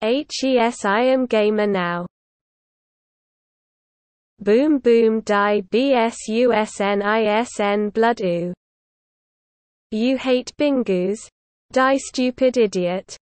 HES I am gamer now. Boom boom die BSUSNISN blood oo. You hate bingus? Die stupid idiot.